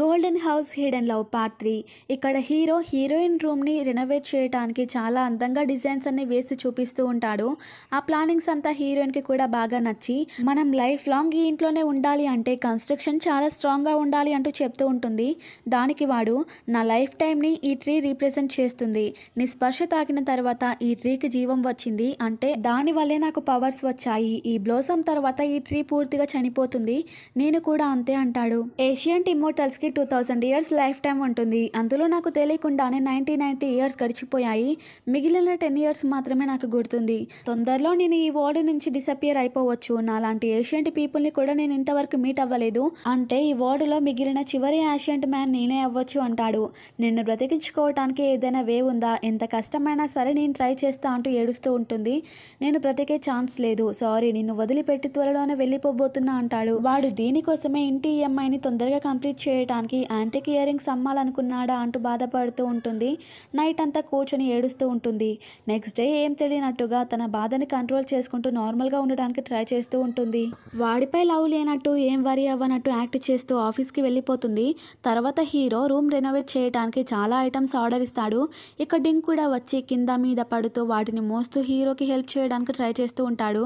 golden house hidden love part three ఇక్కడ hero heroine రూమ్ని renovate చేయడానికి చాలా అందంగా డిజైన్స్ అన్ని వేసి చూపిస్తూ ఉంటాడు ఆ ప్లానింగ్స్ అంతా హీరోయిన్కి కూడా బాగా నచ్చి మనం లైఫ్ లాంగ్ ఈ ఇంట్లోనే ఉండాలి అంటే కన్స్ట్రక్షన్ చాలా స్ట్రాంగ్గా ఉండాలి అంటూ చెప్తూ ఉంటుంది దానికి వాడు నా లైఫ్ టైంని ఈ ట్రీ రీప్రజెంట్ చేస్తుంది నీ స్పర్శ తాకిన తర్వాత ఈ ట్రీకి జీవం వచ్చింది అంటే దాని వల్లే నాకు పవర్స్ వచ్చాయి ఈ బ్లోసమ్ తర్వాత ఈ ట్రీ పూర్తిగా చనిపోతుంది నేను కూడా అంతే అంటాడు ఏషియన్ ఇమోటల్స్ ఇయర్స్కి two thousand years life time ఉంటుంది అందులో నాకు తెలియకుండానే నైంటీ నైంటీ ఇయర్స్ గడిచిపోయాయి మిగిలిన టెన్ ఇయర్స్ మాత్రమే నాకు గుర్తుంది తొందరలో నేను ఈ వరల్డ్ నుంచి డిసపియర్ అయిపోవచ్చు నాలాంటి ఏషియంట్ పీపుల్ని కూడా నేను ఇంతవరకు మీట్ అవ్వలేదు అంటే ఈ వరల్డ్లో మిగిలిన చివరి ఏషియంట్ మ్యాన్ నేనే అవ్వచ్చు అంటాడు నిన్ను బ్రతికించుకోవటానికి ఏదైనా వే ఉందా ఎంత కష్టమైనా సరే నేను ట్రై చేస్తా అంటూ ఏడుస్తూ ఉంటుంది నేను బ్రతికే ఛాన్స్ లేదు సారీ నిన్ను వదిలిపెట్టి త్వరలోనే వెళ్ళిపోబోతున్నా అంటాడు వాడు దీనికోసమే ఇంటి ఈఎంఐని e తొందరగా కంప్లీట్ చేయడం చేయటానికి ఆంటీకి ఇయరింగ్స్ అమ్మాలనుకున్నాడా అంటూ బాధపడుతూ ఉంటుంది నైట్ అంతా కూర్చొని ఏడుస్తూ ఉంటుంది నెక్స్ట్ డే ఏం తెలియనట్టుగా తన బాధని కంట్రోల్ చేసుకుంటూ నార్మల్గా ఉండడానికి ట్రై చేస్తూ ఉంటుంది వాడిపై లవ్ లేనట్టు ఏం వరి అవ్వనట్టు యాక్ట్ చేస్తూ ఆఫీస్కి వెళ్ళిపోతుంది తర్వాత హీరో రూమ్ రెనోవేట్ చేయడానికి చాలా ఐటమ్స్ ఆర్డర్ ఇస్తాడు ఇక డింగ్ కూడా వచ్చి కింద మీద పడుతూ వాటిని మోస్తూ హీరోకి హెల్ప్ చేయడానికి ట్రై చేస్తూ ఉంటాడు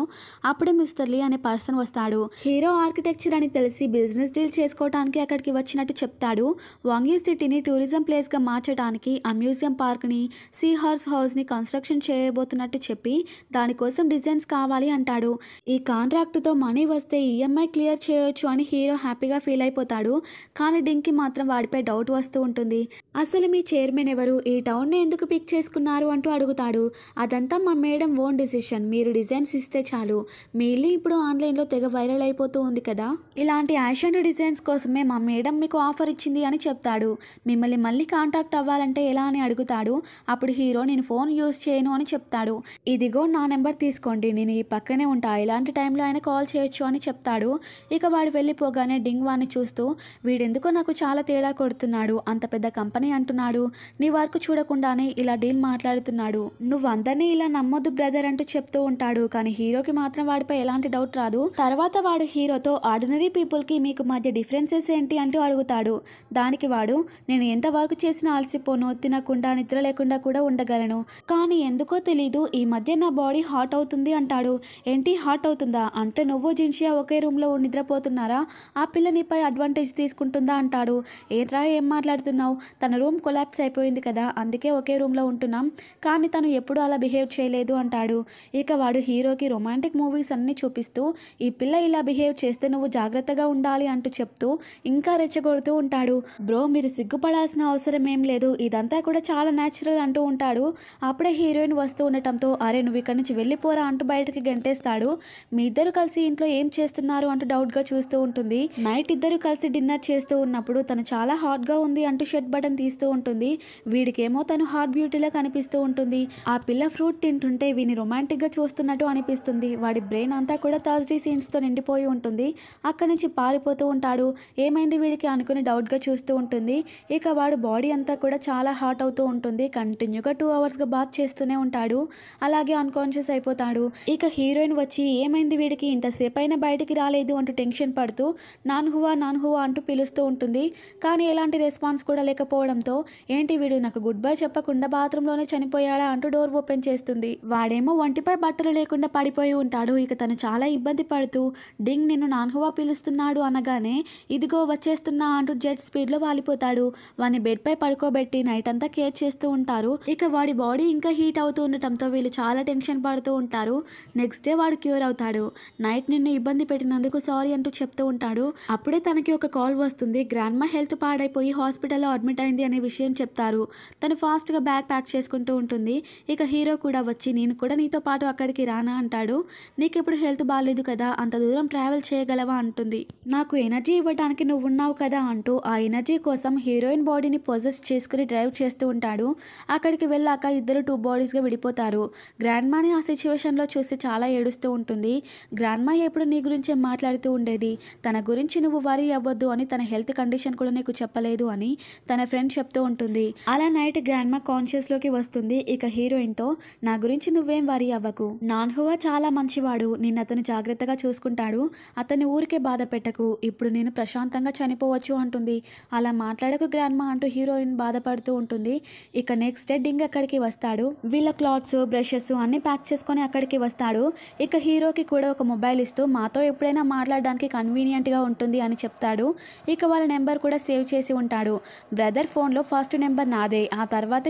అప్పుడు మిస్టర్ లీ అనే పర్సన్ వస్తాడు హీరో ఆర్కిటెక్చర్ అని తెలిసి బిజినెస్ డీల్ చేసుకోవడానికి అక్కడికి వచ్చిన ఉన్నట్టు చెప్తాడు వాంగి సిటీని టూరిజం ప్లేస్గా మార్చడానికి మ్యూజియం పార్క్ని సీ హార్స్ హౌస్ని కన్స్ట్రక్షన్ చేయబోతున్నట్టు చెప్పి దానికోసం డిజైన్స్ కావాలి అంటాడు ఈ కాంట్రాక్టుతో మనీ వస్తే ఈఎంఐ క్లియర్ చేయొచ్చు అని హీరో హ్యాపీగా ఫీల్ అయిపోతాడు కానీ డింకి మాత్రం వాడిపై డౌట్ వస్తూ ఉంటుంది అసలు మీ చైర్మన్ ఎవరు ఈ టౌన్ని ఎందుకు పిక్ చేసుకున్నారు అంటూ అడుగుతాడు అదంతా మా మేడం ఓన్ డిసిషన్ మీరు డిజైన్స్ ఇస్తే చాలు మీ ఇల్లు ఇప్పుడు ఆన్లైన్లో తెగ వైరల్ అయిపోతూ ఉంది కదా ఇలాంటి యాషన్ డిజైన్స్ కోసమే మా మేడం మీకు ఆఫర్ ఇచ్చింది అని చెప్తాడు మిమ్మల్ని మళ్ళీ కాంటాక్ట్ అవ్వాలంటే ఎలా అని అడుగుతాడు అప్పుడు హీరో నేను ఫోన్ యూజ్ చేయను అని చెప్తాడు ఇదిగో నా నెంబర్ తీసుకోండి నేను ఈ పక్కనే ఉంటా ఇలాంటి టైంలో ఆయన కాల్ చేయొచ్చు అని చెప్తాడు ఇక వాడు వెళ్ళిపోగానే డింగ్ వాడిని చూస్తూ వీడెందుకో నాకు చాలా తేడా కొడుతున్నాడు అంత పెద్ద కంపెనీ అంటున్నాడు నీ వర్క్ చూడకుండానే ఇలా డీల్ మాట్లాడుతున్నాడు నువ్వు అందరినీ ఇలా నమ్మొద్దు బ్రదర్ అంటూ చెప్తూ ఉంటాడు కానీ హీరోకి మాత్రం వాడిపై ఎలాంటి డౌట్ రాదు తర్వాత వాడు హీరోతో ఆర్డినరీ పీపుల్కి మీకు మధ్య డిఫరెన్సెస్ ఏంటి అంటూ అడుగుతాడు నవ్వుతాడు దానికి వాడు నేను ఎంత వర్క్ చేసినా అలసిపోను తినకుండా నిద్ర లేకుండా కూడా ఉండగలను కానీ ఎందుకో తెలీదు ఈ మధ్య నా బాడీ హాట్ అవుతుంది అంటాడు ఏంటి హాట్ అవుతుందా అంటే నువ్వు జిన్షియా ఒకే రూమ్లో నిద్రపోతున్నారా ఆ పిల్ల నీపై అడ్వాంటేజ్ తీసుకుంటుందా అంటాడు ఏంట్రా ఏం మాట్లాడుతున్నావు తన రూమ్ కొలాప్స్ అయిపోయింది కదా అందుకే ఒకే రూమ్లో ఉంటున్నాం కానీ తను ఎప్పుడు అలా బిహేవ్ చేయలేదు అంటాడు ఇక వాడు హీరోకి రొమాంటిక్ మూవీస్ అన్నీ చూపిస్తూ ఈ పిల్ల ఇలా బిహేవ్ చేస్తే నువ్వు జాగ్రత్తగా ఉండాలి అంటూ చెప్తూ ఇంకా రెచ్చగొడు తయారవుతూ ఉంటాడు బ్రో మీరు సిగ్గుపడాల్సిన అవసరం ఏం లేదు ఇదంతా కూడా చాలా న్యాచురల్ అంటూ ఉంటాడు అప్పుడే హీరోయిన్ వస్తూ ఉండటంతో అరే నువ్వు ఇక్కడి నుంచి వెళ్ళిపోరా అంటూ బయటకి గంటేస్తాడు మీ ఇద్దరు కలిసి ఇంట్లో ఏం చేస్తున్నారు అంటూ డౌట్గా చూస్తూ ఉంటుంది నైట్ ఇద్దరు కలిసి డిన్నర్ చేస్తూ ఉన్నప్పుడు తను చాలా హాట్గా ఉంది అంటూ షర్ట్ బటన్ తీస్తూ ఉంటుంది వీడికేమో తను హాట్ బ్యూటీలా కనిపిస్తూ ఉంటుంది ఆ పిల్ల ఫ్రూట్ తింటుంటే వీని రొమాంటిక్గా చూస్తున్నట్టు అనిపిస్తుంది వాడి బ్రెయిన్ అంతా కూడా థర్స్డే సీన్స్తో నిండిపోయి ఉంటుంది అక్కడి నుంచి పారిపోతూ ఉంటాడు ఏమైంది వీడికి అనుకు అనుకుని డౌట్గా చూస్తూ ఉంటుంది ఇక వాడు బాడీ అంతా కూడా చాలా హాట్ అవుతూ ఉంటుంది కంటిన్యూగా టూ అవర్స్గా బాత్ చేస్తూనే ఉంటాడు అలాగే అన్కాన్షియస్ అయిపోతాడు ఇక హీరోయిన్ వచ్చి ఏమైంది వీడికి ఇంతసేపు అయినా బయటికి రాలేదు అంటూ టెన్షన్ పడుతూ నాన్హువా నాన్హువా అంటూ పిలుస్తూ ఉంటుంది కానీ ఎలాంటి రెస్పాన్స్ కూడా లేకపోవడంతో ఏంటి వీడు నాకు గుడ్ బై చెప్పకుండా బాత్రూంలోనే చనిపోయాడా అంటూ డోర్ ఓపెన్ చేస్తుంది వాడేమో ఒంటిపై బట్టలు లేకుండా పడిపోయి ఉంటాడు ఇక తను చాలా ఇబ్బంది పడుతూ డింగ్ నిన్ను నాన్హువా పిలుస్తున్నాడు అనగానే ఇదిగో వచ్చేస్తున్నా అంటూ జెట్ స్పీడ్లో వాలిపోతాడు వాడిని పై పడుకోబెట్టి నైట్ అంతా కేర్ చేస్తూ ఉంటారు ఇక వాడి బాడీ ఇంకా హీట్ అవుతూ ఉండటంతో వీళ్ళు చాలా టెన్షన్ పడుతూ ఉంటారు నెక్స్ట్ డే వాడు క్యూర్ అవుతాడు నైట్ నిన్ను ఇబ్బంది పెట్టినందుకు సారీ అంటూ చెప్తూ ఉంటాడు అప్పుడే తనకి ఒక కాల్ వస్తుంది గ్రాండ్మా హెల్త్ పాడైపోయి హాస్పిటల్లో అడ్మిట్ అయింది అనే విషయం చెప్తారు తను ఫాస్ట్గా బ్యాగ్ ప్యాక్ చేసుకుంటూ ఉంటుంది ఇక హీరో కూడా వచ్చి నేను కూడా నీతో పాటు అక్కడికి రానా అంటాడు నీకు ఇప్పుడు హెల్త్ బాగాలేదు కదా అంత దూరం ట్రావెల్ చేయగలవా అంటుంది నాకు ఎనర్జీ ఇవ్వడానికి నువ్వు ఉన్నావు కదా కదా అంటూ ఆ ఎనర్జీ కోసం హీరోయిన్ బాడీని పొజెస్ చేసుకుని డ్రైవ్ చేస్తూ ఉంటాడు అక్కడికి వెళ్ళాక ఇద్దరు టూ బాడీస్గా విడిపోతారు గ్రాండ్మాని ఆ సిచ్యువేషన్లో చూసి చాలా ఏడుస్తూ ఉంటుంది గ్రాండ్మా ఎప్పుడు నీ గురించే మాట్లాడుతూ ఉండేది తన గురించి నువ్వు వరీ అవ్వద్దు అని తన హెల్త్ కండిషన్ కూడా నీకు చెప్పలేదు అని తన ఫ్రెండ్ చెప్తూ ఉంటుంది అలా నైట్ గ్రాండ్మా కాన్షియస్లోకి వస్తుంది ఇక హీరోయిన్తో నా గురించి నువ్వేం వరీ అవ్వకు నాన్హువా చాలా మంచివాడు అతను జాగ్రత్తగా చూసుకుంటాడు అతని ఊరికే బాధ పెట్టకు ఇప్పుడు నేను ప్రశాంతంగా చనిపోవచ్చు కావచ్చు అంటుంది అలా మాట్లాడకు గ్రాండ్మా అంటూ హీరోయిన్ బాధపడుతూ ఉంటుంది ఇక నెక్స్ట్ డే డింగ్ అక్కడికి వస్తాడు వీళ్ళ క్లాత్స్ బ్రషెస్ అన్నీ ప్యాక్ చేసుకొని అక్కడికి వస్తాడు ఇక హీరోకి కూడా ఒక మొబైల్ ఇస్తూ మాతో ఎప్పుడైనా మాట్లాడడానికి కన్వీనియంట్గా ఉంటుంది అని చెప్తాడు ఇక వాళ్ళ నెంబర్ కూడా సేవ్ చేసి ఉంటాడు బ్రదర్ ఫోన్లో ఫస్ట్ నెంబర్ నాదే ఆ తర్వాత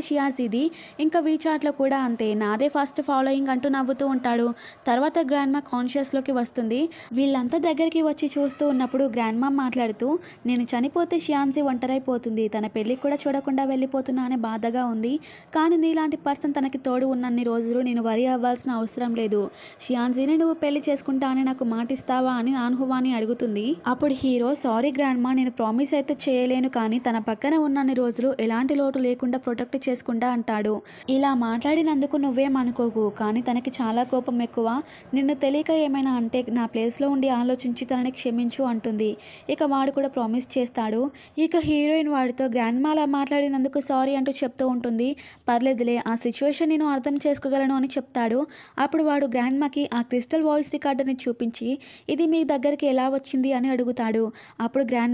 ఇది ఇంకా వీచాట్లో కూడా అంతే నాదే ఫస్ట్ ఫాలోయింగ్ అంటూ నవ్వుతూ ఉంటాడు తర్వాత గ్రాండ్మా కాన్షియస్లోకి వస్తుంది వీళ్ళంతా దగ్గరికి వచ్చి చూస్తూ ఉన్నప్పుడు గ్రాండ్మా మాట్లాడుతూ నేను చనిపోతే షియాన్సీ ఒంటరైపోతుంది తన పెళ్ళి కూడా చూడకుండా వెళ్ళిపోతున్నా అనే బాధగా ఉంది కానీ నీలాంటి పర్సన్ తనకి తోడు ఉన్నన్ని రోజులు నేను వరి అవ్వాల్సిన అవసరం లేదు షియాన్సీని నువ్వు పెళ్లి చేసుకుంటా అని నాకు మాటిస్తావా అని ఆన్హువాని అడుగుతుంది అప్పుడు హీరో సారీ మా నేను ప్రామిస్ అయితే చేయలేను కానీ తన పక్కన ఉన్నన్ని రోజులు ఎలాంటి లోటు లేకుండా ప్రొటెక్ట్ చేసుకుంటా అంటాడు ఇలా మాట్లాడినందుకు నువ్వేమనుకోకు కానీ తనకి చాలా కోపం ఎక్కువ నిన్ను తెలియక ఏమైనా అంటే నా ప్లేస్లో ఉండి ఆలోచించి తనని క్షమించు అంటుంది ఇక వాడు కూడా ప్రామిస్ చేస్తాడు ఇక హీరోయిన్ వాడితో గ్రాండ్ మాట్లాడినందుకు సారీ అంటూ చెప్తూ ఉంటుంది పర్లేదులే ఆ సిచ్యువేషన్ నేను అర్థం చేసుకోగలను అని చెప్తాడు అప్పుడు వాడు గ్రాండ్ మాకి ఆ క్రిస్టల్ వాయిస్ రికార్డర్ని చూపించి ఇది మీ దగ్గరికి ఎలా వచ్చింది అని అడుగుతాడు అప్పుడు గ్రాండ్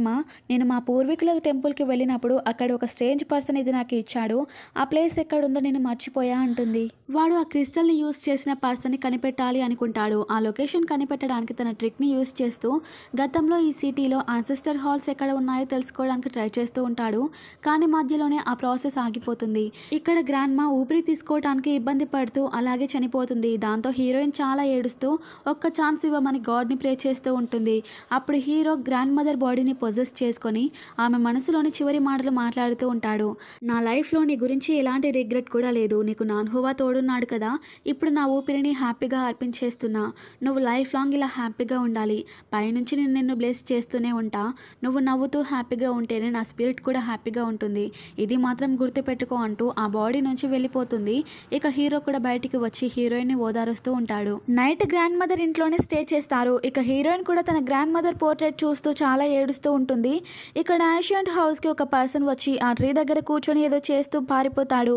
నేను మా పూర్వీకుల టెంపుల్కి వెళ్ళినప్పుడు అక్కడ ఒక స్ట్రేంజ్ పర్సన్ ఇది నాకు ఇచ్చాడు ఆ ప్లేస్ ఎక్కడ ఉందో నేను మర్చిపోయా అంటుంది వాడు ఆ క్రిస్టల్ని యూస్ చేసిన పర్సన్ని కనిపెట్టాలి అనుకుంటాడు ఆ లొకేషన్ కనిపెట్టడానికి తన ట్రిక్ని యూస్ చేస్తూ గతంలో ఈ సిటీలో ఆన్సెస్టర్ హాల్స్ ఎక్కడ ఉన్నాయో తెలుసుకోవడానికి ట్రై చేస్తూ ఉంటాడు కానీ మధ్యలోనే ఆ ప్రాసెస్ ఆగిపోతుంది ఇక్కడ గ్రాండ్ మా ఊపిరి తీసుకోవడానికి ఇబ్బంది పడుతూ అలాగే చనిపోతుంది దాంతో హీరోయిన్ చాలా ఏడుస్తూ ఒక్క ఛాన్స్ ఇవ్వమని గాడ్ని ప్రే చేస్తూ ఉంటుంది అప్పుడు హీరో గ్రాండ్ మదర్ బాడీని పొజెస్ చేసుకొని ఆమె మనసులోని చివరి మాటలు మాట్లాడుతూ ఉంటాడు నా లైఫ్లో నీ గురించి ఎలాంటి రిగ్రెట్ కూడా లేదు నీకు నాన్హువా తోడున్నాడు కదా ఇప్పుడు నా ఊపిరిని హ్యాపీగా అర్పించేస్తున్నా నువ్వు లైఫ్ లాంగ్ ఇలా హ్యాపీగా ఉండాలి పైనుంచి నేను నిన్ను బ్లెస్ చేస్తూనే ఉంటా నువ్వు నవ్వు నవ్వుతూ హ్యాపీగా ఉంటేనే నా స్పిరిట్ కూడా హ్యాపీగా ఉంటుంది ఇది మాత్రం గుర్తుపెట్టుకో అంటూ ఆ బాడీ నుంచి వెళ్ళిపోతుంది ఇక హీరో కూడా బయటికి వచ్చి హీరోయిన్ ని ఓదారుస్తూ ఉంటాడు నైట్ గ్రాండ్ మదర్ ఇంట్లోనే స్టే చేస్తారు ఇక హీరోయిన్ కూడా తన గ్రాండ్ మదర్ పోర్ట్రేట్ చూస్తూ చాలా ఏడుస్తూ ఉంటుంది ఇక్కడ హౌస్ కి ఒక పర్సన్ వచ్చి ఆ ట్రీ దగ్గర కూర్చొని ఏదో చేస్తూ పారిపోతాడు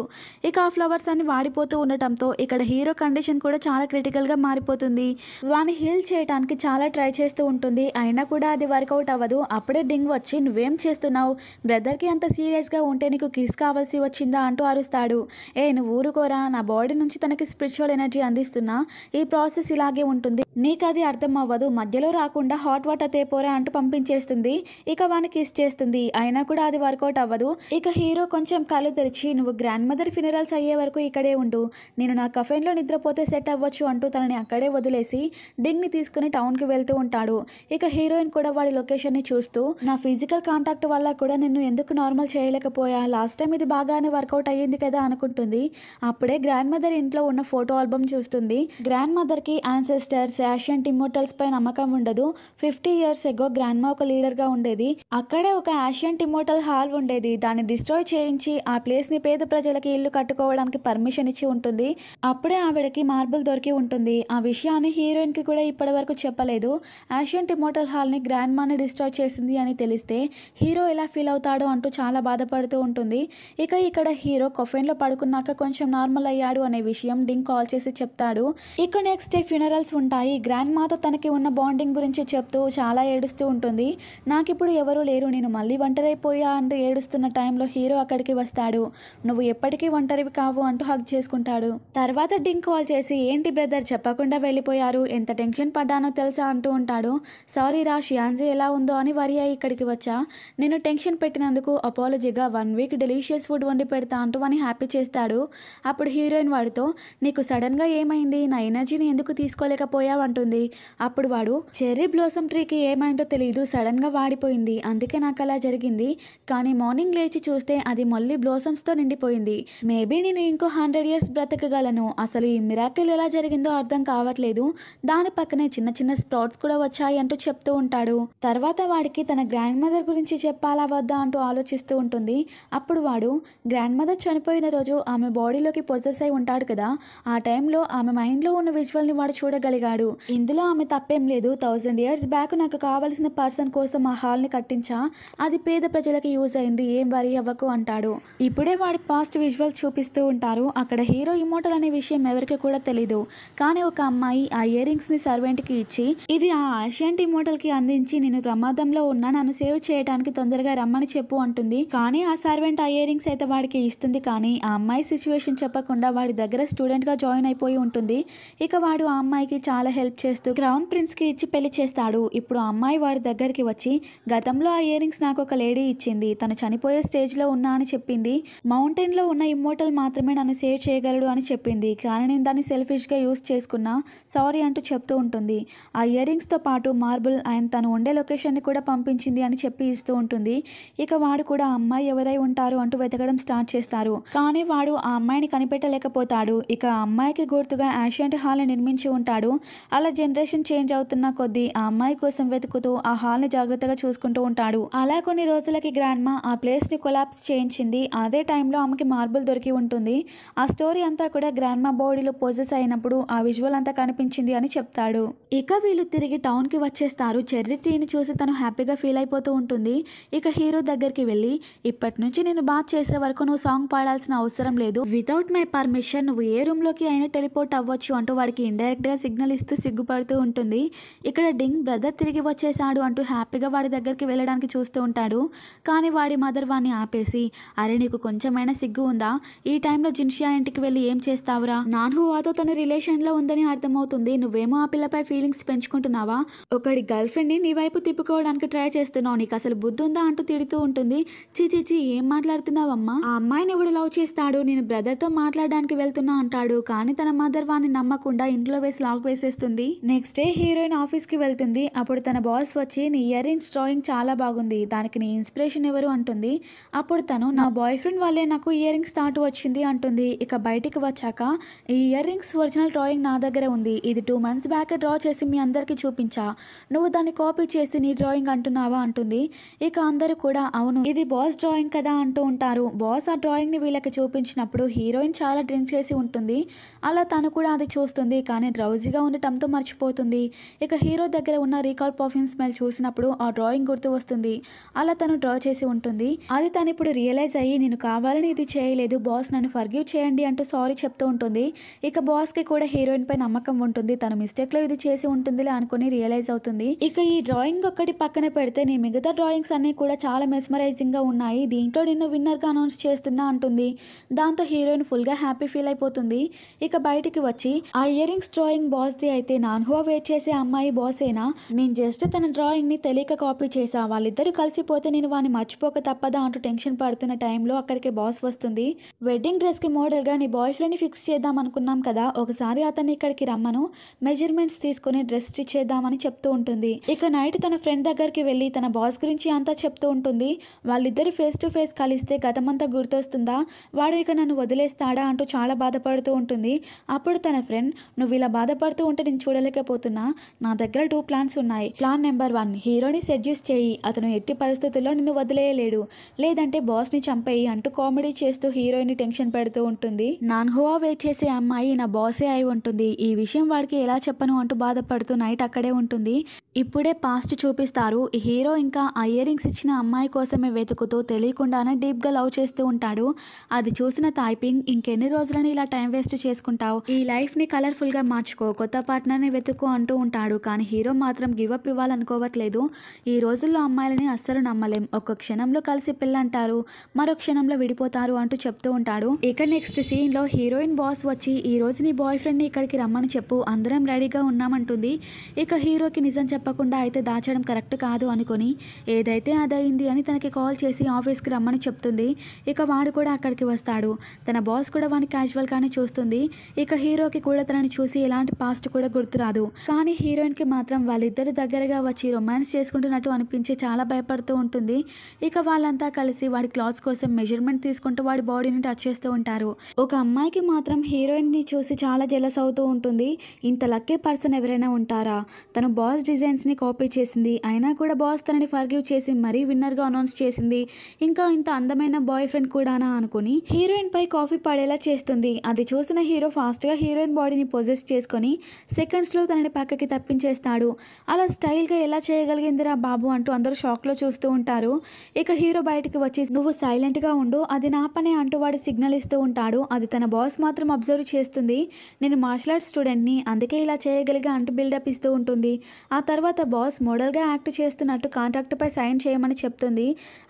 ఇక ఆ ఫ్లవర్స్ అన్ని వాడిపోతూ ఉండటంతో ఇక్కడ హీరో కండిషన్ కూడా చాలా క్రిటికల్ గా మారిపోతుంది వాని హీల్ చేయడానికి చాలా ట్రై చేస్తూ ఉంటుంది అయినా కూడా అది వర్కౌట్ అవ్వదు అప్పుడే డింగ్ వచ్చి నువ్వేం చేస్తున్నావు బ్రదర్కి అంత సీరియస్గా ఉంటే నీకు కిస్ కావాల్సి వచ్చిందా అంటూ అరుస్తాడు ఏ నువ్వు ఊరుకోరా నా బాడీ నుంచి తనకి స్పిరిచువల్ ఎనర్జీ అందిస్తున్నా ఈ ప్రాసెస్ ఇలాగే ఉంటుంది నీకది అర్థం అవ్వదు మధ్యలో రాకుండా హాట్ వాటర్ తేపోరా అంటూ పంపించేస్తుంది ఇక వాని కిస్ చేస్తుంది అయినా కూడా అది వర్కౌట్ అవ్వదు ఇక హీరో కొంచెం కళ్ళు తెరిచి నువ్వు గ్రాండ్ మదర్ ఫినరల్స్ అయ్యే వరకు ఇక్కడే ఉండు నేను నా కఫెన్లో నిద్రపోతే సెట్ అవ్వచ్చు అంటూ తనని అక్కడే వదిలేసి డింగ్ని తీసుకుని టౌన్కి వెళ్తూ ఉంటాడు ఇక హీరోయిన్ కూడా వాడి లొకేషన్ని చూస్తూ నా ఫిజికల్ కాంటాక్ట్ వల్ల కూడా నిన్ను ఎందుకు నార్మల్ చేయలేకపోయా లాస్ట్ టైం ఇది బాగానే వర్కౌట్ అయ్యింది కదా అనుకుంటుంది అప్పుడే గ్రాండ్ మదర్ ఇంట్లో ఉన్న ఫోటో ఆల్బమ్ చూస్తుంది గ్రాండ్ మదర్కి ఆన్సెస్టర్స్ యాషియంట్ టిమోటల్స్ పై నమ్మకం ఉండదు ఫిఫ్టీ ఇయర్స్ ఎగో గ్రాండ్ మా ఒక లీడర్గా ఉండేది అక్కడే ఒక యాషియంట్ ఇమ్మోటల్ హాల్ ఉండేది దాన్ని డిస్ట్రాయ్ చేయించి ఆ ప్లేస్ని పేద ప్రజలకి ఇల్లు కట్టుకోవడానికి పర్మిషన్ ఇచ్చి ఉంటుంది అప్పుడే ఆవిడకి మార్బుల్ దొరికి ఉంటుంది ఆ విషయాన్ని హీరోయిన్కి కూడా ఇప్పటి వరకు చెప్పలేదు యాషియంట్ హాల్ హాల్ని గ్రాండ్ మాని డిస్ట్రాయ్ చేసింది అని తెలిసి ఇస్తే హీరో ఎలా ఫీల్ అవుతాడో అంటూ చాలా బాధపడుతూ ఉంటుంది ఇక ఇక్కడ హీరో కొఫైన్లో పడుకున్నాక కొంచెం నార్మల్ అయ్యాడు అనే విషయం డింగ్ కాల్ చేసి చెప్తాడు ఇక నెక్స్ట్ డే ఫ్యూనరల్స్ ఉంటాయి గ్రాండ్ మాతో తనకి ఉన్న బాండింగ్ గురించి చెప్తూ చాలా ఏడుస్తూ ఉంటుంది నాకు ఇప్పుడు ఎవరూ లేరు నేను మళ్ళీ ఒంటరైపోయా అంటూ ఏడుస్తున్న టైంలో హీరో అక్కడికి వస్తాడు నువ్వు ఎప్పటికీ ఒంటరివి కావు అంటూ హగ్ చేసుకుంటాడు తర్వాత డింగ్ కాల్ చేసి ఏంటి బ్రదర్ చెప్పకుండా వెళ్ళిపోయారు ఎంత టెన్షన్ పడ్డానో తెలుసా అంటూ ఉంటాడు సారీ రా షియాన్జీ ఎలా ఉందో అని వరి అయ్యి ఇక్కడికి ఇంటికి వచ్చా నేను టెన్షన్ పెట్టినందుకు అపాలజీగా వన్ వీక్ డెలీషియస్ ఫుడ్ వండి పెడతా అంటూ అని హ్యాపీ చేస్తాడు అప్పుడు హీరోయిన్ వాడితో నీకు సడన్గా ఏమైంది నా ఎనర్జీని ఎందుకు తీసుకోలేకపోయావు అంటుంది అప్పుడు వాడు చెర్రీ బ్లోసమ్ ట్రీకి ఏమైందో తెలియదు సడన్గా వాడిపోయింది అందుకే నాకు అలా జరిగింది కానీ మార్నింగ్ లేచి చూస్తే అది మళ్ళీ బ్లోసమ్స్తో నిండిపోయింది మేబీ నేను ఇంకో హండ్రెడ్ ఇయర్స్ బ్రతకగలను అసలు ఈ మిరాకిల్ ఎలా జరిగిందో అర్థం కావట్లేదు దాని పక్కనే చిన్న చిన్న స్ప్రౌట్స్ కూడా వచ్చాయి అంటూ చెప్తూ ఉంటాడు తర్వాత వాడికి తన గ్రాండ్ గ్రాండ్ మదర్ గురించి చెప్పాలా వద్దా అంటూ ఆలోచిస్తూ ఉంటుంది అప్పుడు వాడు గ్రాండ్ మదర్ చనిపోయిన రోజు ఆమె బాడీలోకి పొజెస్ అయి ఉంటాడు కదా ఆ టైంలో ఆమె మైండ్లో ఉన్న విజువల్ని వాడు చూడగలిగాడు ఇందులో ఆమె తప్పేం లేదు థౌజండ్ ఇయర్స్ బ్యాక్ నాకు కావలసిన పర్సన్ కోసం ఆ హాల్ని కట్టించా అది పేద ప్రజలకు యూజ్ అయింది ఏం వరి అవ్వకు అంటాడు ఇప్పుడే వాడి పాస్ట్ విజువల్స్ చూపిస్తూ ఉంటారు అక్కడ హీరో ఇమోటల్ అనే విషయం ఎవరికి కూడా తెలీదు కానీ ఒక అమ్మాయి ఆ ఇయర్ సర్వెంట్ సర్వెంట్కి ఇచ్చి ఇది ఆ ఆషియంట్ ఇమోటల్కి అందించి నేను ప్రమాదంలో ఉన్నాను సేవ్ చేయడానికి తొందరగా రమ్మని చెప్పు అంటుంది కానీ ఆ సర్వెంట్ ఆ ఇయరింగ్స్ అయితే వాడికి ఇస్తుంది కానీ ఆ అమ్మాయి సిచ్యువేషన్ చెప్పకుండా వాడి దగ్గర స్టూడెంట్గా జాయిన్ అయిపోయి ఉంటుంది ఇక వాడు ఆ అమ్మాయికి చాలా హెల్ప్ చేస్తూ క్రౌన్ కి ఇచ్చి పెళ్లి చేస్తాడు ఇప్పుడు ఆ అమ్మాయి వాడి దగ్గరికి వచ్చి గతంలో ఆ ఇయరింగ్స్ నాకు ఒక లేడీ ఇచ్చింది తను చనిపోయే స్టేజ్లో ఉన్నా అని చెప్పింది లో ఉన్న ఇమ్మోటల్ మాత్రమే నన్ను సేవ్ చేయగలడు అని చెప్పింది కానీ నేను దాన్ని సెల్ఫిష్గా యూస్ చేసుకున్నా సారీ అంటూ చెప్తూ ఉంటుంది ఆ ఇయరింగ్స్తో పాటు మార్బుల్ అండ్ తను ఉండే లొకేషన్ని కూడా పంపించింది అని చెప్పి ఇస్తూ ఉంటుంది ఇక వాడు కూడా అమ్మాయి ఎవరై ఉంటారు అంటూ వెతకడం స్టార్ట్ చేస్తారు కానీ వాడు ఆ అమ్మాయిని కనిపెట్టలేకపోతాడు ఇక ఆ అమ్మాయికి గుర్తుగా యాషియంట్ హాల్ నిర్మించి ఉంటాడు అలా జనరేషన్ చేంజ్ అవుతున్న కొద్దీ ఆ అమ్మాయి కోసం వెతుకుతూ ఆ హాల్ని జాగ్రత్తగా చూసుకుంటూ ఉంటాడు అలా కొన్ని రోజులకి గ్రాండ్మా ఆ ని కొలాప్స్ చేయించింది అదే టైంలో ఆమెకి మార్బుల్ దొరికి ఉంటుంది ఆ స్టోరీ అంతా కూడా గ్రాండ్మా బాడీలో పొజెస్ అయినప్పుడు ఆ విజువల్ అంతా కనిపించింది అని చెప్తాడు ఇక వీళ్ళు తిరిగి టౌన్ కి వచ్చేస్తారు చెర్రీ టీని చూసి తను హ్యాపీగా ఫీల్ అయిపోతుంది వెళ్ళిపోతూ ఉంటుంది ఇక హీరో దగ్గరికి వెళ్ళి ఇప్పటి నుంచి నేను బాత్ చేసే వరకు నువ్వు సాంగ్ పాడాల్సిన అవసరం లేదు వితౌట్ మై పర్మిషన్ నువ్వు ఏ రూమ్ లోకి అయినా టెలిపోర్ట్ అవ్వచ్చు అంటూ వాడికి గా సిగ్నల్ ఇస్తూ సిగ్గుపడుతూ ఉంటుంది ఇక్కడ డింగ్ బ్రదర్ తిరిగి వచ్చేసాడు అంటూ హ్యాపీగా వాడి దగ్గరికి వెళ్ళడానికి చూస్తూ ఉంటాడు కానీ వాడి మదర్ వాడిని ఆపేసి అరే నీకు కొంచెమైనా సిగ్గు ఉందా ఈ టైంలో జిన్షియా ఇంటికి వెళ్ళి ఏం చేస్తావురా వాతో తన రిలేషన్ లో ఉందని అర్థమవుతుంది నువ్వేమో ఆ పిల్లపై ఫీలింగ్స్ పెంచుకుంటున్నావా ఒకడి గర్ల్ ఫ్రెండ్ని నీ వైపు తిప్పుకోవడానికి ట్రై చేస్తున్నావు చేస్తున్నావు నీకు అసలు బుద్ధి ఉందా అంటూ తిడుతూ ఉంటుంది చీచీచి ఏం మాట్లాడుతున్నావమ్మా ఆ అమ్మాయిని ఎవడు లవ్ చేస్తాడు నేను బ్రదర్తో మాట్లాడడానికి వెళ్తున్నా అంటాడు కానీ తన మదర్ వాణ్ణి నమ్మకుండా ఇంట్లో వేసి లాక్ వేసేస్తుంది నెక్స్ట్ డే హీరోయిన్ ఆఫీస్కి వెళ్తుంది అప్పుడు తన బాస్ వచ్చి నీ ఇయర్ రింగ్స్ డ్రాయింగ్ చాలా బాగుంది దానికి నీ ఇన్స్పిరేషన్ ఎవరు అంటుంది అప్పుడు తను నా బాయ్ ఫ్రెండ్ వల్లే నాకు ఇయర్ రింగ్స్ థాట్ వచ్చింది అంటుంది ఇక బయటికి వచ్చాక ఈ ఇయర్ రింగ్స్ ఒరిజినల్ డ్రాయింగ్ నా దగ్గర ఉంది ఇది టూ మంత్స్ బ్యాక్ డ్రా చేసి మీ అందరికీ చూపించా నువ్వు దాన్ని కాపీ చేసి నీ డ్రాయింగ్ అంటున్నావా అంటుంది ఉంటుంది ఇక అందరూ కూడా అవును ఇది బాస్ డ్రాయింగ్ కదా అంటూ ఉంటారు బాస్ ఆ డ్రాయింగ్ని వీళ్ళకి చూపించినప్పుడు హీరోయిన్ చాలా డ్రింక్ చేసి ఉంటుంది అలా తను కూడా అది చూస్తుంది కానీ డ్రౌజీగా ఉండటంతో మర్చిపోతుంది ఇక హీరో దగ్గర ఉన్న రీకాల్ పర్ఫ్యూమ్ స్మెల్ చూసినప్పుడు ఆ డ్రాయింగ్ గుర్తు వస్తుంది అలా తను డ్రా చేసి ఉంటుంది అది తను ఇప్పుడు రియలైజ్ అయ్యి నేను కావాలని ఇది చేయలేదు బాస్ నన్ను ఫర్గ్యూ చేయండి అంటూ సారీ చెప్తూ ఉంటుంది ఇక బాస్ కి కూడా హీరోయిన్ పై నమ్మకం ఉంటుంది తన మిస్టేక్ లో ఇది చేసి ఉంటుందిలే అనుకుని రియలైజ్ అవుతుంది ఇక ఈ డ్రాయింగ్ ఒక్కటి పక్కన పెడితే నేను మిగతా డ్రాయింగ్స్ అన్నీ కూడా చాలా మెస్మరైజింగ్గా ఉన్నాయి దీంట్లో నిన్ను విన్నర్గా అనౌన్స్ చేస్తున్నా అంటుంది దాంతో హీరోయిన్ ఫుల్గా హ్యాపీ ఫీల్ అయిపోతుంది ఇక బయటికి వచ్చి ఆ ఇయర్ రింగ్స్ డ్రాయింగ్ బాస్ది అయితే నాన్హువా వెయిట్ చేసే అమ్మాయి బాసేనా నేను జస్ట్ తన డ్రాయింగ్ని తెలియక కాపీ చేసా వాళ్ళిద్దరూ కలిసిపోతే నేను వాడిని మర్చిపోక తప్పదా అంటూ టెన్షన్ పడుతున్న టైంలో అక్కడికి బాస్ వస్తుంది వెడ్డింగ్ డ్రెస్కి మోడల్గా నీ బాయ్ ఫ్రెండ్ని ఫిక్స్ చేద్దాం అనుకున్నాం కదా ఒకసారి అతన్ని ఇక్కడికి రమ్మను మెజర్మెంట్స్ తీసుకుని డ్రెస్ స్టిచ్ చేద్దామని చెప్తూ ఉంటుంది ఇక నైట్ తన ఫ్రెండ్ దగ్గరికి వెళ్ళి తన తన బాస్ గురించి అంతా చెప్తూ ఉంటుంది వాళ్ళిద్దరు ఫేస్ టు ఫేస్ కలిస్తే గతమంతా గుర్తొస్తుందా వాడు ఇక నన్ను వదిలేస్తాడా అంటూ చాలా బాధపడుతూ ఉంటుంది అప్పుడు తన ఫ్రెండ్ నువ్వు ఇలా బాధపడుతూ ఉంటే నేను చూడలేకపోతున్నా నా దగ్గర టూ ప్లాన్స్ ఉన్నాయి ప్లాన్ నెంబర్ వన్ హీరోని సెడ్యూస్ చేయి అతను ఎట్టి పరిస్థితుల్లో నిన్ను వదిలేయలేడు లేదంటే బాస్ని చంపేయి అంటూ కామెడీ చేస్తూ హీరోయిన్ టెన్షన్ పెడుతూ ఉంటుంది నాన్ హువా వెయిట్ చేసే అమ్మాయి నా బాసే అయి ఉంటుంది ఈ విషయం వాడికి ఎలా చెప్పను అంటూ బాధపడుతూ నైట్ అక్కడే ఉంటుంది ఇప్పుడే పాస్ట్ చూపిస్తారు హీరో ఇంకా ఆ ఇయరింగ్స్ ఇచ్చిన అమ్మాయి కోసమే వెతుకుతూ తెలియకుండానే డీప్గా లవ్ చేస్తూ ఉంటాడు అది చూసిన తాయిపింగ్ ఇంకెన్ని రోజులని ఇలా టైం వేస్ట్ చేసుకుంటావు ఈ లైఫ్ని కలర్ఫుల్గా మార్చుకో కొత్త పార్ట్నర్ని వెతుకు అంటూ ఉంటాడు కానీ హీరో మాత్రం గివప్ ఇవ్వాలనుకోవట్లేదు ఈ రోజుల్లో అమ్మాయిలని అస్సలు నమ్మలేం ఒక క్షణంలో కలిసి పిల్లంటారు మరో క్షణంలో విడిపోతారు అంటూ చెప్తూ ఉంటాడు ఇక నెక్స్ట్ సీన్లో హీరోయిన్ బాస్ వచ్చి ఈ రోజు నీ బాయ్ ఫ్రెండ్ని ఇక్కడికి రమ్మని చెప్పు అందరం రెడీగా ఉన్నామంటుంది ఇక హీరోకి నిజం చెప్పకుండా అయితే దాచడం కరెక్ట్ కాదు అనుకుని కానీ ఏదైతే అదయింది అని తనకి కాల్ చేసి ఆఫీస్కి రమ్మని చెప్తుంది ఇక వాడు కూడా అక్కడికి వస్తాడు తన బాస్ కూడా వాడిని క్యాజువల్గానే చూస్తుంది ఇక హీరోకి కూడా తనని చూసి ఎలాంటి పాస్ట్ కూడా గుర్తురాదు కానీ హీరోయిన్కి మాత్రం వాళ్ళిద్దరి దగ్గరగా వచ్చి రొమాన్స్ చేసుకుంటున్నట్టు అనిపించి చాలా భయపడుతూ ఉంటుంది ఇక వాళ్ళంతా కలిసి వాడి క్లాత్స్ కోసం మెజర్మెంట్ తీసుకుంటూ వాడి బాడీని టచ్ చేస్తూ ఉంటారు ఒక అమ్మాయికి మాత్రం హీరోయిన్ని చూసి చాలా జెలస్ అవుతూ ఉంటుంది ఇంత లక్కే పర్సన్ ఎవరైనా ఉంటారా తను బాస్ డిజైన్స్ని కాపీ చేసింది అయినా కూడా బాస్ తన తనని ఫర్గివ్ చేసి మరీ విన్నర్గా అనౌన్స్ చేసింది ఇంకా ఇంత అందమైన బాయ్ ఫ్రెండ్ కూడానా అనుకుని హీరోయిన్ పై కాఫీ పడేలా చేస్తుంది అది చూసిన హీరో ఫాస్ట్గా హీరోయిన్ బాడీని పొజెస్ చేసుకొని సెకండ్స్లో తనని పక్కకి తప్పించేస్తాడు అలా స్టైల్గా ఎలా చేయగలిగిందిరా బాబు అంటూ అందరూ షాక్లో చూస్తూ ఉంటారు ఇక హీరో బయటకు వచ్చి నువ్వు సైలెంట్గా ఉండు అది నా పనే అంటూ వాడు సిగ్నల్ ఇస్తూ ఉంటాడు అది తన బాస్ మాత్రం అబ్జర్వ్ చేస్తుంది నేను మార్షల్ ఆర్ట్స్ స్టూడెంట్ని అందుకే ఇలా చేయగలిగా అంటూ బిల్డప్ ఇస్తూ ఉంటుంది ఆ తర్వాత బాస్ మోడల్గా యాక్ట్ చేస్తున్నట్టు కాంట్రాక్ట్పై సైన్ చేయమని చెప్తుంది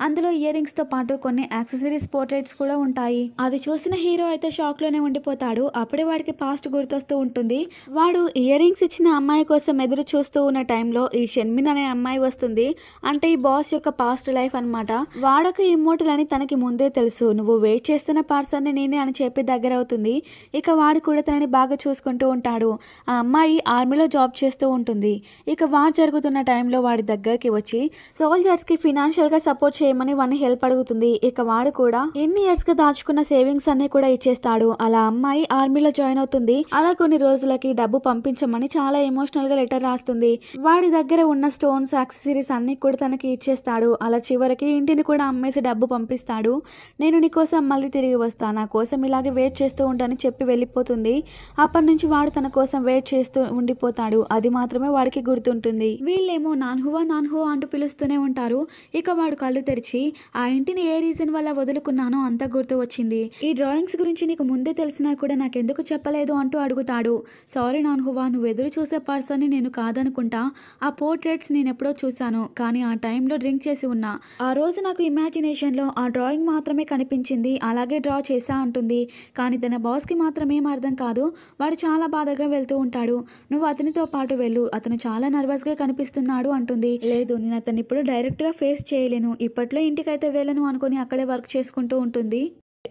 అందులో ఇయర్ రింగ్స్తో పాటు కొన్ని యాక్సెసరీస్ పోర్ట్రేట్స్ కూడా ఉంటాయి అది చూసిన హీరో అయితే షాక్లోనే ఉండిపోతాడు అప్పుడే వాడికి పాస్ట్ గుర్తొస్తూ ఉంటుంది వాడు ఇయర్ రింగ్స్ ఇచ్చిన అమ్మాయి కోసం ఎదురు చూస్తూ ఉన్న టైంలో ఈ షెన్మిన్ అనే అమ్మాయి వస్తుంది అంటే ఈ బాస్ యొక్క పాస్ట్ లైఫ్ అనమాట వాడొక ఇమ్మోటల్ అని తనకి ముందే తెలుసు నువ్వు వెయిట్ చేస్తున్న పర్సన్ని నేనే అని చెప్పి దగ్గర అవుతుంది ఇక వాడు కూడా తనని బాగా చూసుకుంటూ ఉంటాడు ఆ అమ్మాయి ఆర్మీలో జాబ్ చేస్తూ ఉంటుంది ఇక వార్ జరుగుతున్న టైంలో వాడి దగ్గరికి వచ్చి సోల్జర్స్ కి ఫినాన్షియల్ గా సపోర్ట్ చేయమని వాడిని హెల్ప్ అడుగుతుంది ఇక వాడు కూడా ఎన్ని ఇయర్స్ గా దాచుకున్న సేవింగ్స్ అన్ని కూడా ఇచ్చేస్తాడు అలా అమ్మాయి ఆర్మీలో జాయిన్ అవుతుంది అలా కొన్ని రోజులకి డబ్బు పంపించమని చాలా ఎమోషనల్ గా లెటర్ రాస్తుంది వాడి దగ్గర ఉన్న స్టోన్స్ యాక్సెసరీస్ అన్ని కూడా తనకి ఇచ్చేస్తాడు అలా చివరికి ఇంటిని కూడా అమ్మేసి డబ్బు పంపిస్తాడు నేను నీకోసం మళ్ళీ తిరిగి వస్తా నా కోసం ఇలాగే వెయిట్ చేస్తూ ఉంటానని చెప్పి వెళ్ళిపోతుంది అప్పటి నుంచి వాడు తన కోసం వెయిట్ చేస్తూ ఉండిపోతాడు అది మాత్రమే వాడికి గుర్తుంటుంది వీళ్ళేమో నాన్హువా నాన్హువా అంటూ పిలుస్తూనే ఉంటారు ఇక వాడు కళ్ళు తెరిచి ఆ ఇంటిని ఏ రీజన్ వల్ల వదులుకున్నానో అంత గుర్తు వచ్చింది ఈ డ్రాయింగ్స్ గురించి నీకు ముందే తెలిసినా కూడా నాకెందుకు చెప్పలేదు అంటూ అడుగుతాడు సారీ నాన్హువా నువ్వు ఎదురు చూసే ని నేను కాదనుకుంటా ఆ పోర్ట్రేట్స్ నేను ఎప్పుడో చూశాను కానీ ఆ టైంలో డ్రింక్ చేసి ఉన్నా ఆ రోజు నాకు ఇమాజినేషన్లో ఆ డ్రాయింగ్ మాత్రమే కనిపించింది అలాగే డ్రా చేసా అంటుంది కానీ తన బాస్కి మాత్రం ఏం అర్థం కాదు వాడు చాలా బాధగా వెళ్తూ ఉంటాడు నువ్వు అతనితో పాటు వెళ్ళు అతను చాలా నర్వస్గా కనిపిస్తున్నాడు అంటుంది లేదు నేను అతను ఇప్పుడు డైరెక్ట్గా ఫేస్ చేయలేను ఇప్పట్లో ఇంటికైతే వెళ్ళను అనుకుని అక్కడే వర్క్ చేసుకుంటూ ఉంటుంది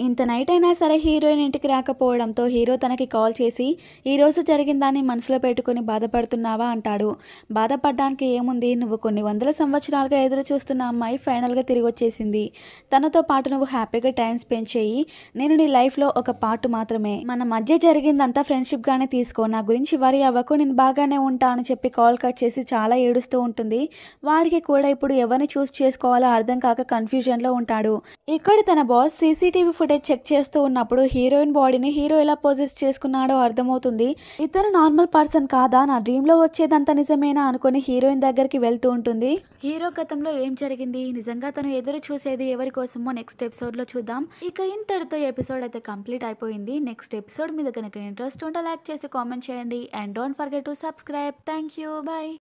ఇంత నైట్ అయినా సరే హీరోయిన్ ఇంటికి రాకపోవడంతో హీరో తనకి కాల్ చేసి ఈరోజు జరిగిన దాన్ని మనసులో పెట్టుకుని బాధపడుతున్నావా అంటాడు బాధపడడానికి ఏముంది నువ్వు కొన్ని వందల సంవత్సరాలుగా ఎదురు చూస్తున్న అమ్మాయి ఫైనల్గా తిరిగి వచ్చేసింది తనతో పాటు నువ్వు హ్యాపీగా టైం స్పెండ్ చేయి నేను నీ లైఫ్లో ఒక పార్ట్ మాత్రమే మన మధ్య జరిగిందంతా ఫ్రెండ్షిప్గానే తీసుకో నా గురించి వరి అవ్వకు నేను బాగానే ఉంటా అని చెప్పి కాల్ కట్ చేసి చాలా ఏడుస్తూ ఉంటుంది వాడికి కూడా ఇప్పుడు ఎవరిని చూస్ చేసుకోవాలో అర్థం కాక కన్ఫ్యూజన్లో ఉంటాడు ఇక్కడ తన బాస్ సీసీటీవీ ఫుటేజ్ చెక్ చేస్తూ ఉన్నప్పుడు హీరోయిన్ బాడీని హీరో ఎలా పొజెస్ చేసుకున్నాడో అర్థమవుతుంది ఇతను నార్మల్ పర్సన్ కాదా నా డ్రీమ్లో వచ్చేదంతా నిజమేనా అనుకుని హీరోయిన్ దగ్గరికి వెళ్తూ ఉంటుంది హీరో గతంలో ఏం జరిగింది నిజంగా తను ఎదురు చూసేది ఎవరి కోసమో నెక్స్ట్ లో చూద్దాం ఇక ఇంతటితో ఎపిసోడ్ అయితే కంప్లీట్ అయిపోయింది నెక్స్ట్ ఎపిసోడ్ మీద కనుక ఇంట్రెస్ట్ ఉంటే లైక్ చేసి కామెంట్ చేయండి and don't forget to subscribe thank you bye